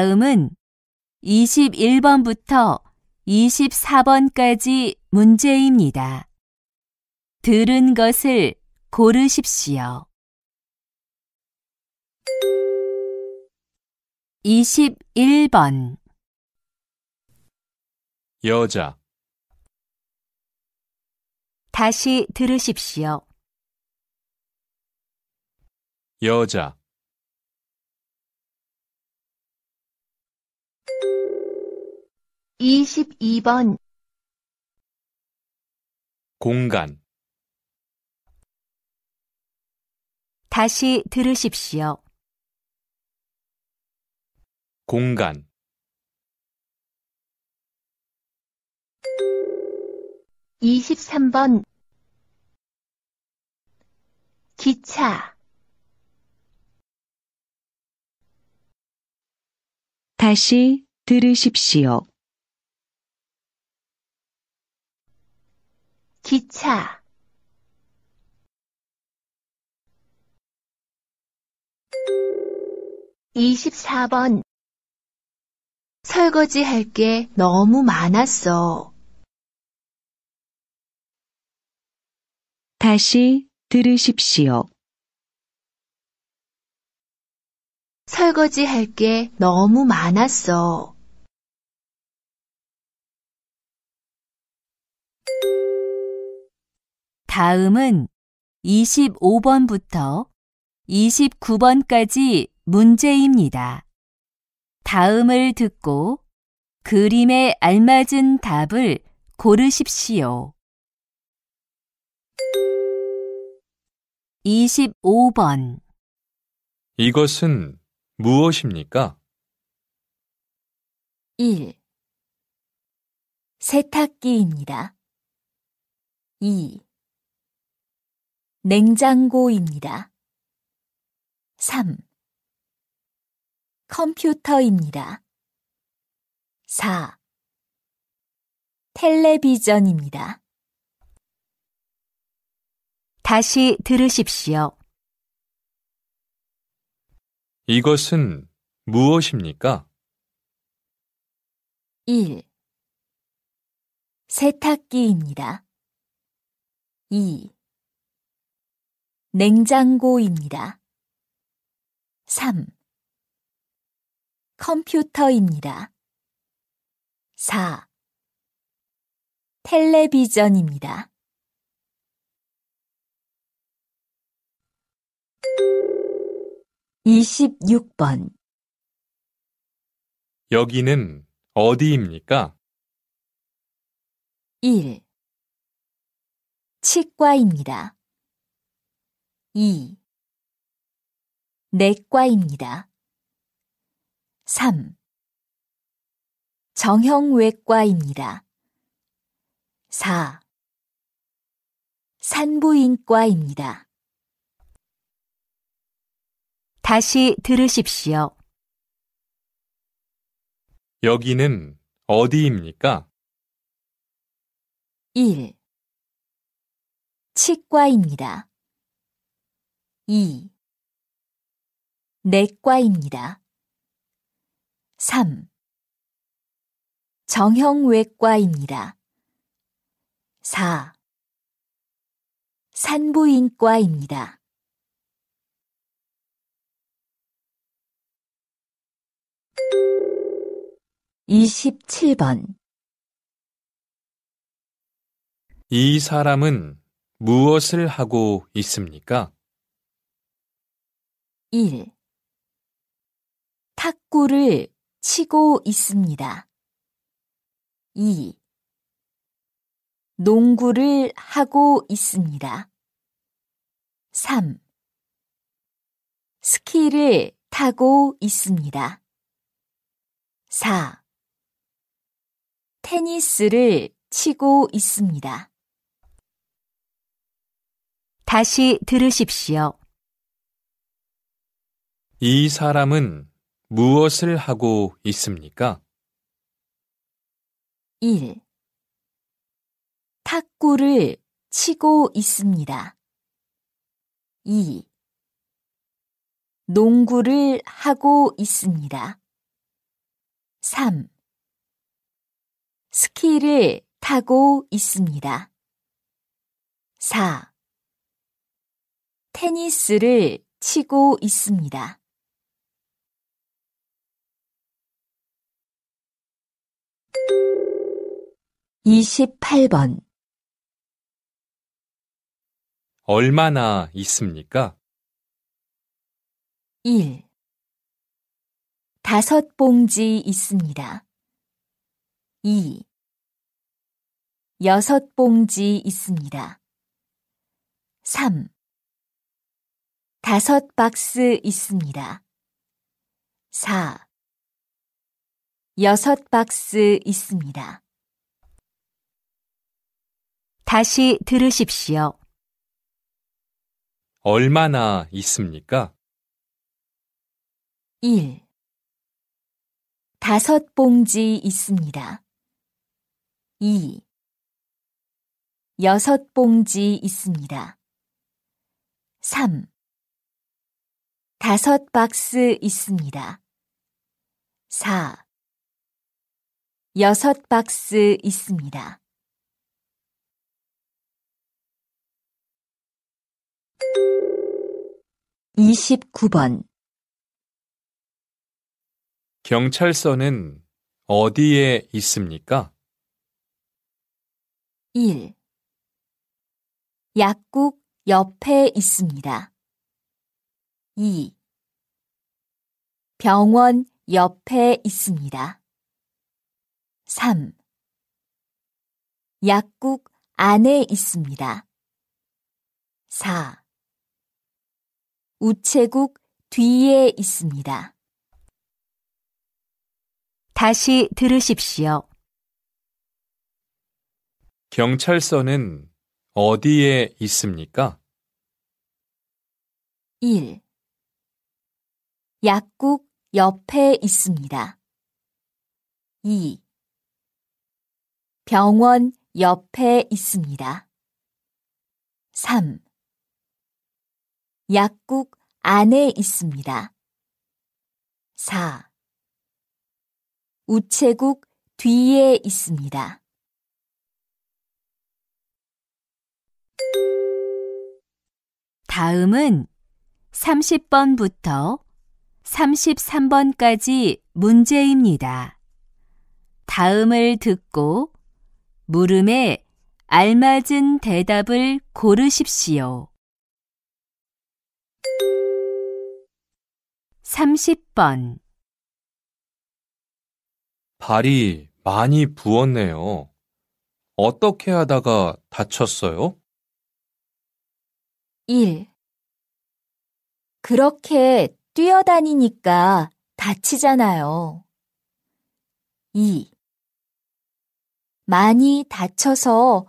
다음은 21번부터 24번까지 문제입니다. 들은 것을 고르십시오. 21번 여자 다시 들으십시오. 여자 22번 공간 다시 들으십시오. 공간 2 3번 기차 다시 들으십시오. 기차 이십번 설거지 할 게 너무 많았어. 다시 들으십시오. 설거지 할 게 너무 많았어. 다음은 25번부터 29번까지 문제입니다. 다음을 듣고 그림에 알맞은 답을 고르십시오. 25번 이것은 무엇입니까? 1. 세탁기입니다. 2. 냉장고입니다. 3. 컴퓨터입니다. 4. 텔레비전입니다. 다시 들으십시오. 이것은 무엇입니까? 1. 세탁기입니다. 2. 냉장고입니다. 3. 컴퓨터입니다. 4. 텔레비전입니다. 26번 여기는 어디입니까? 1. 치과입니다. 2. 내과입니다. 3. 정형외과입니다. 4. 산부인과입니다. 다시 들으십시오. 여기는 어디입니까? 1. 치과입니다. 2. 내과입니다. 3. 정형외과입니다. 4. 산부인과입니다. 2 7번이 사람은 무엇을 하고 있습니까? 1. 탁구를 치고 있습니다. 2. 농구를 하고 있습니다. 3. 스키를 타고 있습니다. 4. 테니스를 치고 있습니다. 다시 들으십시오. 이 사람은 무엇을 하고 있습니까? 1. 탁구를 치고 있습니다. 2. 농구를 하고 있습니다. 3. 스키를 타고 있습니다. 4. 테니스를 치고 있습니다. 28번 얼마나 있습니까? 1. 다섯 봉지 있습니다. 2. 여섯 봉지 있습니다. 3. 다섯 박스 있습니다. 4. 여섯 박스 있습니다. 다시 들으십시오. 얼마나 있습니까? 1. 다섯 봉지 있습니다. 2. 여섯 봉지 있습니다. 3. 다섯 박스 있습니다. 4. 여섯 박스 있습니다. 2 9번 경찰서는 어디에 있습니까? 1. 약국 옆에 있습니다. 2. 병원 옆에 있습니다. 3. 약국 안에 있습니다. 4. 우체국 뒤에 있습니다. 다시 들으십시오. 경찰서는 어디에 있습니까? 1. 약국 옆에 있습니다. 2. 병원 옆에 있습니다. 3. 약국 안에 있습니다. 4. 우체국 뒤에 있습니다. '다음은' 30번부터 33번까지 문제입니다. 다음을 듣고 물음에 알맞은 대답을 고르십시오. 30번 발이 많이 부었네요. 어떻게 하다가 다쳤어요? 1. 그렇게 뛰어다니니까 다치잖아요. 2. 많이 다쳐서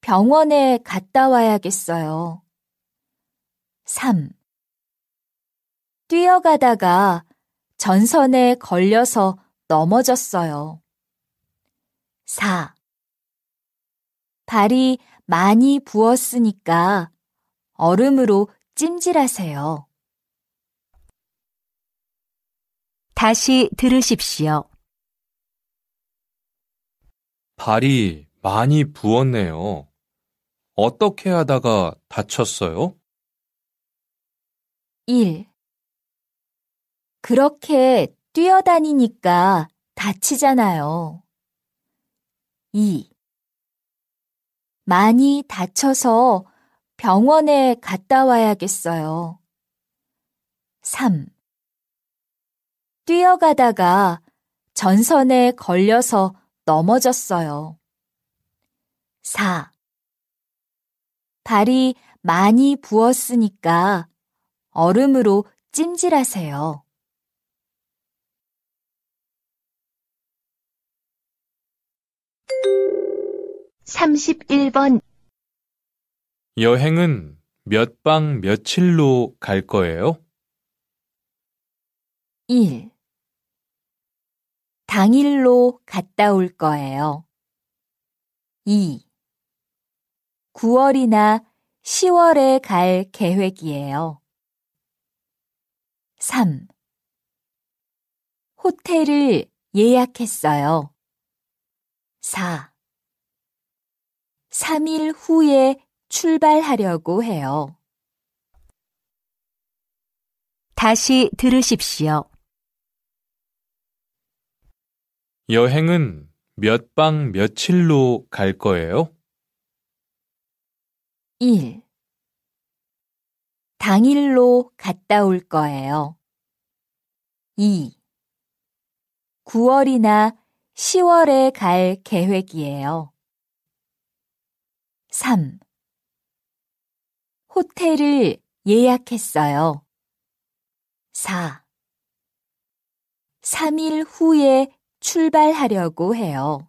병원에 갔다 와야겠어요. 3. 뛰어가다가 전선에 걸려서 넘어졌어요. 4. 발이 많이 부었으니까 얼음으로 찜질하세요. 다시 들으십시오. 발이 많이 부었네요. 어떻게 하다가 다쳤어요? 1. 그렇게 뛰어다니니까 다치잖아요. 2. 많이 다쳐서 병원에 갔다 와야겠어요. 3. 뛰어가다가 전선에 걸려서 넘어졌어요. 4. 발이 많이 부었으니까 얼음으로 찜질하세요. 31번 여행은 몇박 며칠로 갈 거예요? 1. 당일로 갔다 올 거예요. 2. 9월이나 10월에 갈 계획이에요. 3. 호텔을 예약했어요. 4. 3일 후에 출발하려고 해요. 다시 들으십시오. 여행은 몇 박 며칠로 갈 거예요? 1. 당일로 갔다 올 거예요. 2. 9월이나 10월에 갈 계획이에요. 3. 호텔을 예약했어요. 4. 3일 후에 출발하려고 해요.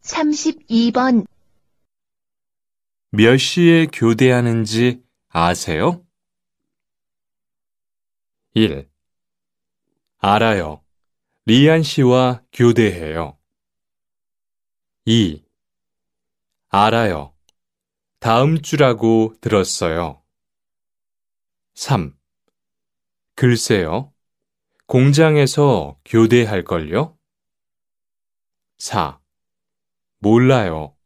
삼십번몇 시에 교대하는지 아세요? 1. 알아요. 리안 씨와 교대해요. 2. 알아요. 다음 주라고 들었어요. 3. 글쎄요. 공장에서 교대할걸요? 4. 몰라요.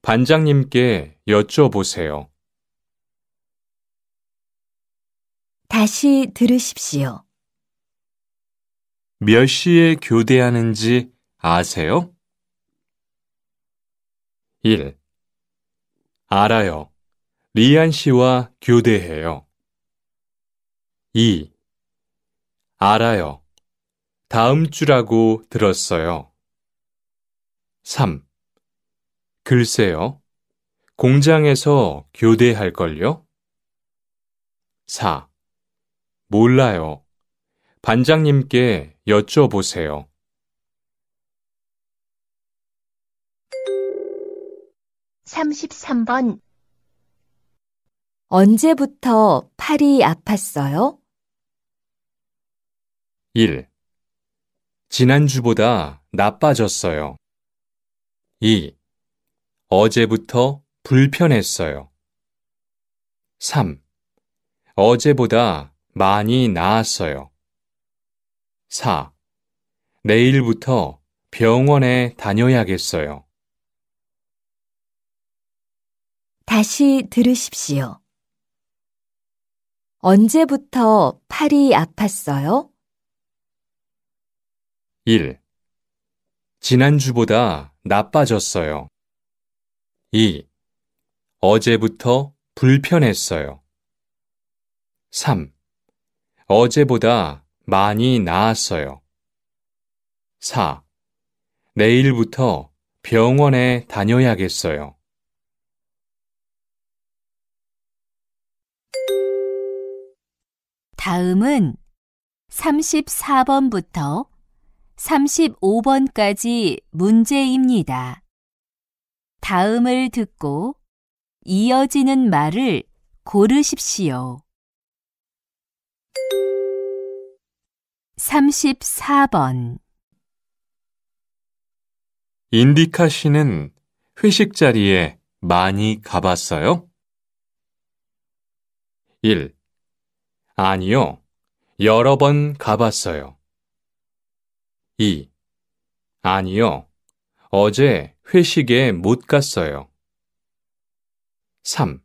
반장님께 여쭤보세요. 다시 들으십시오. 몇 시에 교대하는지 아세요? 1. 알아요. 리안 씨와 교대해요. 2. 알아요. 다음 주라고 들었어요. 3. 글쎄요. 공장에서 교대할걸요? 4. 몰라요. 반장님께 여쭤보세요. 3 3번 언제부터 팔이 아팠어요? 1. 지난주보다 나빠졌어요. 2. 어제부터 불편했어요. 3. 어제보다 많이 나았어요. 4. 내일부터 병원에 다녀야겠어요. 다시 들으십시오. 언제부터 팔이 아팠어요? 1. 지난주보다 나빠졌어요. 2. 어제부터 불편했어요. 3. 어제보다 많이 나았어요. 4. 내일부터 병원에 다녀야겠어요. 다음은 34번부터 35번까지 문제입니다. 다음을 듣고 이어지는 말을 고르십시오. 34번 인디카 씨는 회식 자리에 많이 가봤어요? 1. 아니요. 여러 번 가봤어요. 2. 아니요. 어제 회식에 못 갔어요. 3.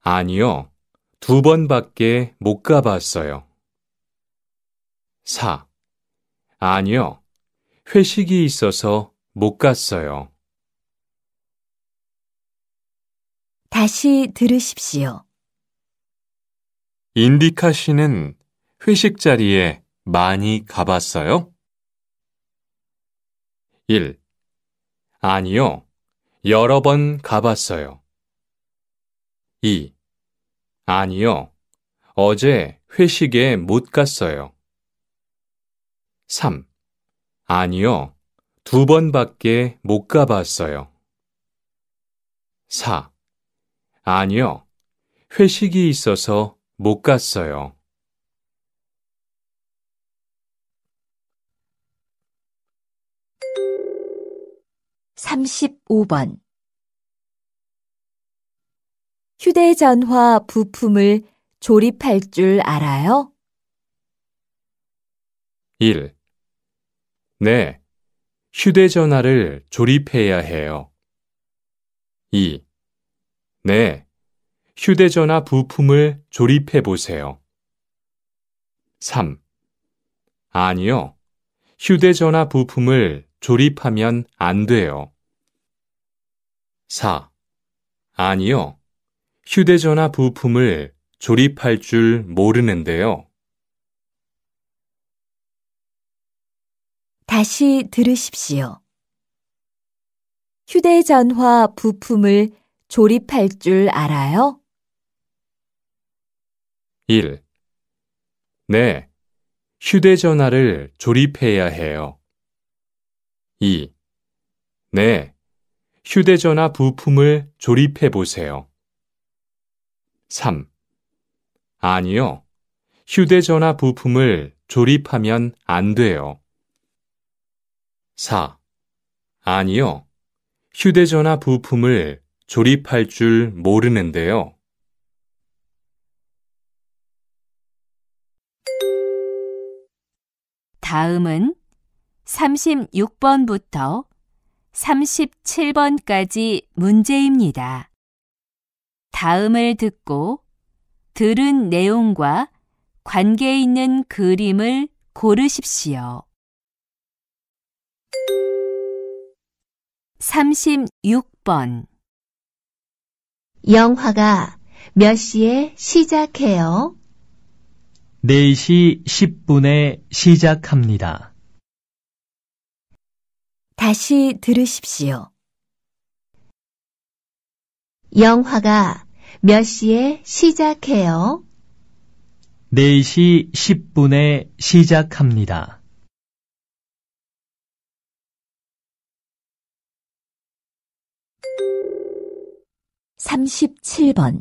아니요. 두 번밖에 못 가봤어요. 4. 아니요. 회식이 있어서 못 갔어요. 다시 들으십시오. 인디카 씨는 회식 자리에 많이 가봤어요? 1. 아니요. 여러 번 가봤어요. 2. 아니요. 어제 회식에 못 갔어요. 3. 아니요. 두 번밖에 못 가봤어요. 4. 아니요. 회식이 있어서 못 갔어요. 35번 휴대전화 부품을 조립할 줄 알아요? 1. 네, 휴대전화를 조립해야 해요. 2. 네, 휴대전화 부품을 조립해 보세요. 3. 아니요, 휴대전화 부품을 조립하면 안 돼요. 4. 아니요. 휴대전화 부품을 조립할 줄 모르는데요. 다시 들으십시오. 휴대전화 부품을 조립할 줄 알아요? 1. 네. 휴대전화를 조립해야 해요. 2. 네. 휴대전화 부품을 조립해 보세요. 3. 아니요. 휴대전화 부품을 조립하면 안 돼요. 4. 아니요. 휴대전화 부품을 조립할 줄 모르는데요. 다음은 36번부터 37번까지 문제입니다. 다음을 듣고 들은 내용과 관계 있는 그림을 고르십시오. 36번 영화가 몇 시에 시작해요? 4시 10분에 시작합니다. 다시 들으십시오. 영화가 몇 시에 시작해요? 4시 10분에 시작합니다. 삼십번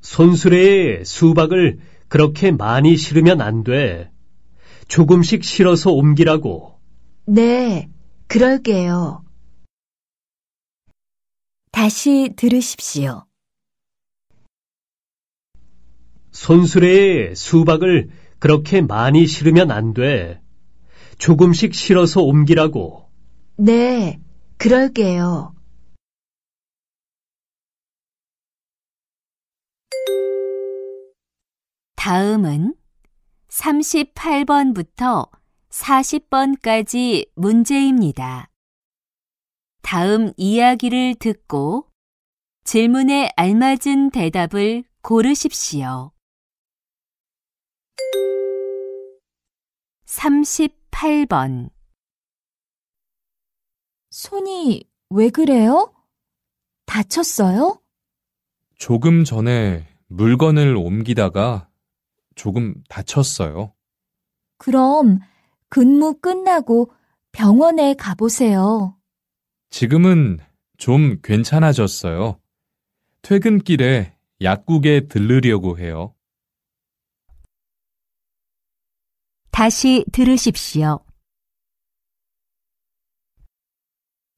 손수레에 수박을 그렇게 많이 실으면 안 돼. 조금씩 실어서 옮기라고. 네, 그럴게요. 다시 들으십시오. 손수레에 수박을 그렇게 많이 실으면 안 돼. 조금씩 실어서 옮기라고. 네, 그럴게요. 다음은 38번부터 40번까지 문제입니다. 다음 이야기를 듣고 질문에 알맞은 대답을 고르십시오. 38번 손이 왜 그래요? 다쳤어요? 조금 전에 물건을 옮기다가 조금 다쳤어요. 그럼 근무 끝나고 병원에 가보세요. 지금은 좀 괜찮아졌어요. 퇴근길에 약국에 들르려고 해요. 다시 들으십시오.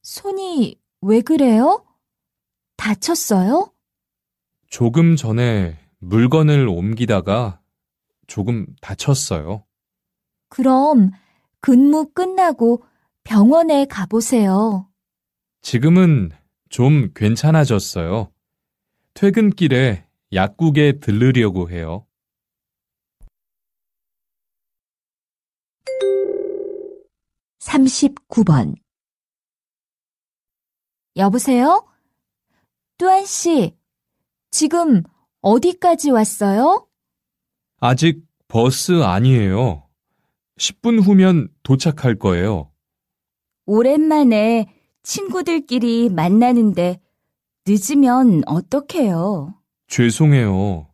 손이 왜 그래요? 다쳤어요? 조금 전에 물건을 옮기다가 조금 다쳤어요. 그럼 근무 끝나고 병원에 가보세요. 지금은 좀 괜찮아졌어요. 퇴근길에 약국에 들르려고 해요. 삼십번 여보세요? 뚜안 씨, 지금 어디까지 왔어요? 아직 버스 아니에요. 10분 후면 도착할 거예요. 오랜만에 친구들끼리 만나는데 늦으면 어떡해요? 죄송해요.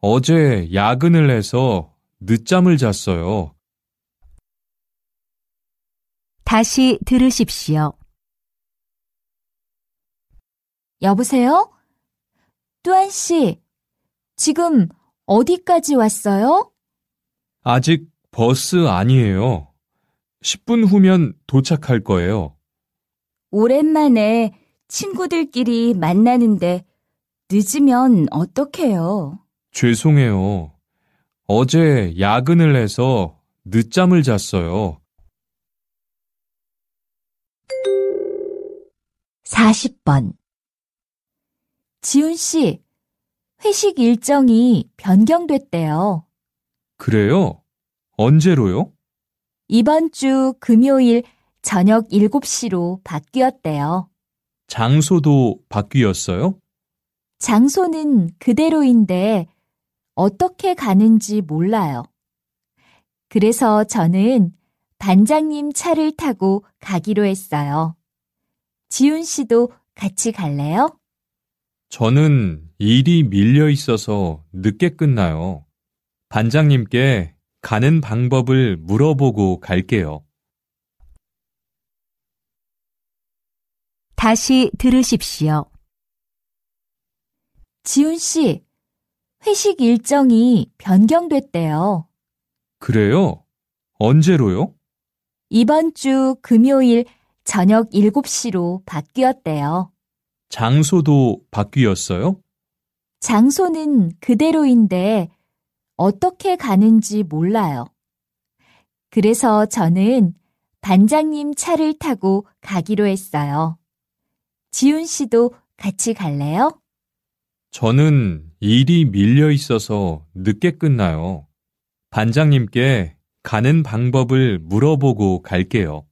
어제 야근을 해서 늦잠을 잤어요. 다시 들으십시오. 여보세요? 뚜안 씨, 지금 어디까지 왔어요? 아직 버스 아니에요. 10분 후면 도착할 거예요. 오랜만에 친구들끼리 만나는데 늦으면 어떡해요? 죄송해요. 어제 야근을 해서 늦잠을 잤어요. 40번 지훈 씨, 회식 일정이 변경됐대요. 그래요? 언제로요? 이번 주 금요일 저녁 7시로 바뀌었대요. 장소도 바뀌었어요? 장소는 그대로인데 어떻게 가는지 몰라요. 그래서 저는 반장님 차를 타고 가기로 했어요. 지훈 씨도 같이 갈래요? 저는 일이 밀려 있어서 늦게 끝나요. 반장님께 가는 방법을 물어보고 갈게요. 다시 들으십시오. 지훈 씨, 회식 일정이 변경됐대요. 그래요? 언제로요? 이번 주 금요일 저녁 7시로 바뀌었대요. 장소도 바뀌었어요? 장소는 그대로인데 어떻게 가는지 몰라요. 그래서 저는 반장님 차를 타고 가기로 했어요. 지훈 씨도 같이 갈래요? 저는 일이 밀려 있어서 늦게 끝나요. 반장님께 가는 방법을 물어보고 갈게요.